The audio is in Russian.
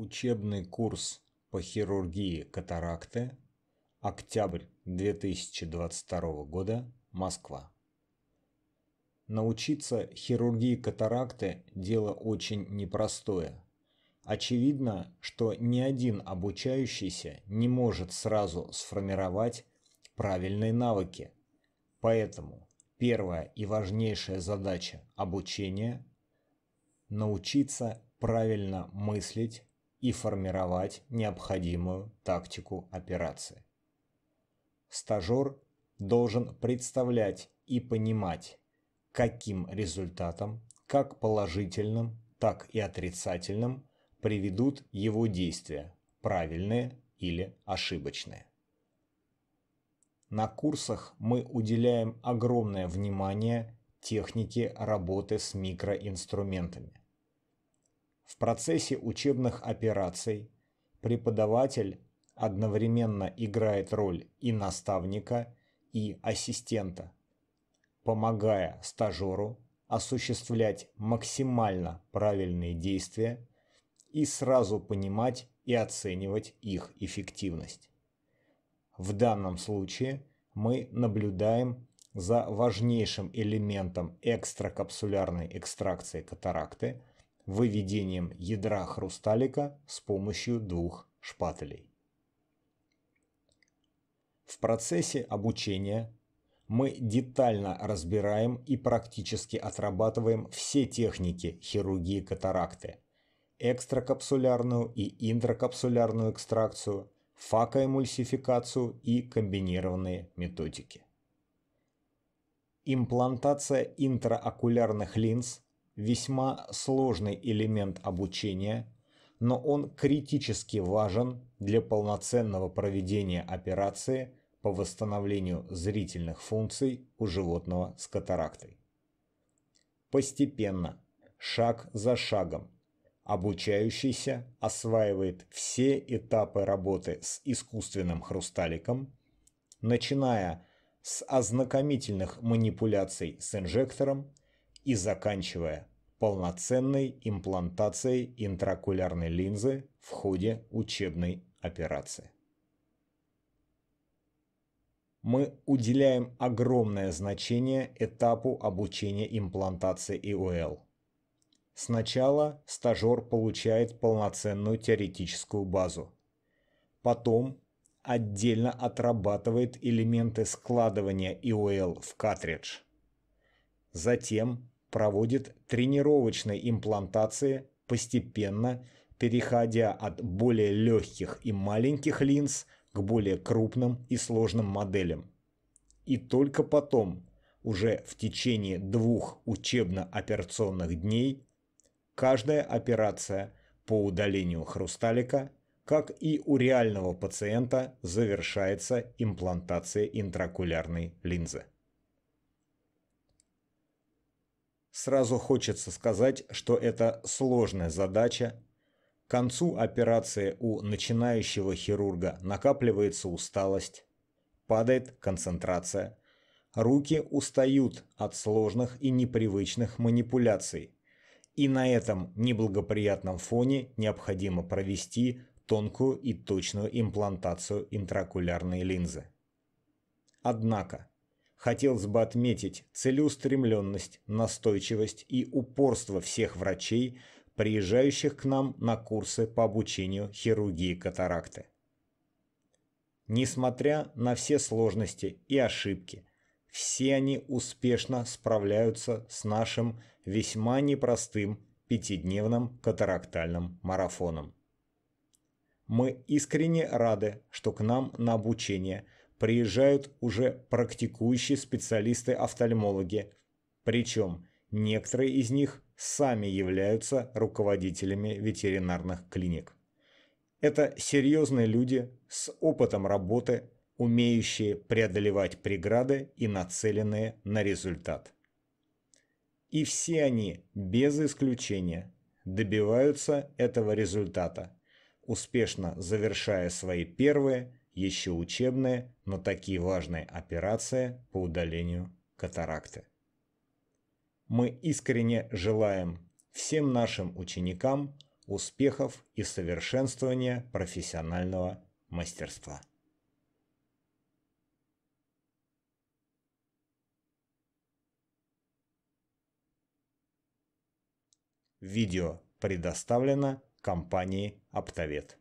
Учебный курс по хирургии катаракты. Октябрь 2022 года. Москва. Научиться хирургии катаракты – дело очень непростое. Очевидно, что ни один обучающийся не может сразу сформировать правильные навыки. Поэтому первая и важнейшая задача обучения – научиться правильно мыслить, и формировать необходимую тактику операции. Стажер должен представлять и понимать, каким результатом, как положительным, так и отрицательным приведут его действия, правильные или ошибочные. На курсах мы уделяем огромное внимание технике работы с микроинструментами. В процессе учебных операций преподаватель одновременно играет роль и наставника, и ассистента, помогая стажеру осуществлять максимально правильные действия и сразу понимать и оценивать их эффективность. В данном случае мы наблюдаем за важнейшим элементом экстракапсулярной экстракции катаракты – выведением ядра хрусталика с помощью двух шпателей. В процессе обучения мы детально разбираем и практически отрабатываем все техники хирургии катаракты – экстракапсулярную и интракапсулярную экстракцию, факоэмульсификацию и комбинированные методики. Имплантация интраокулярных линз весьма сложный элемент обучения, но он критически важен для полноценного проведения операции по восстановлению зрительных функций у животного с катарактой. Постепенно, шаг за шагом, обучающийся осваивает все этапы работы с искусственным хрусталиком, начиная с ознакомительных манипуляций с инжектором и заканчивая полноценной имплантацией интракулярной линзы в ходе учебной операции. Мы уделяем огромное значение этапу обучения имплантации ИОЛ. Сначала стажер получает полноценную теоретическую базу. Потом отдельно отрабатывает элементы складывания ИОЛ в картридж. Затем проводит тренировочные имплантации, постепенно переходя от более легких и маленьких линз к более крупным и сложным моделям. И только потом, уже в течение двух учебно-операционных дней, каждая операция по удалению хрусталика, как и у реального пациента, завершается имплантацией интракулярной линзы. Сразу хочется сказать, что это сложная задача. К концу операции у начинающего хирурга накапливается усталость, падает концентрация. Руки устают от сложных и непривычных манипуляций. И на этом неблагоприятном фоне необходимо провести тонкую и точную имплантацию интракулярной линзы. Однако, хотелось бы отметить целеустремленность, настойчивость и упорство всех врачей, приезжающих к нам на курсы по обучению хирургии катаракты. Несмотря на все сложности и ошибки, все они успешно справляются с нашим весьма непростым пятидневным катарактальным марафоном. Мы искренне рады, что к нам на обучение – приезжают уже практикующие специалисты-офтальмологи. Причем некоторые из них сами являются руководителями ветеринарных клиник. Это серьезные люди с опытом работы, умеющие преодолевать преграды и нацеленные на результат. И все они, без исключения, добиваются этого результата, успешно завершая свои первые еще учебная, но такие важная операция по удалению катаракты. Мы искренне желаем всем нашим ученикам успехов и совершенствования профессионального мастерства. Видео предоставлено компанией «Оптовед».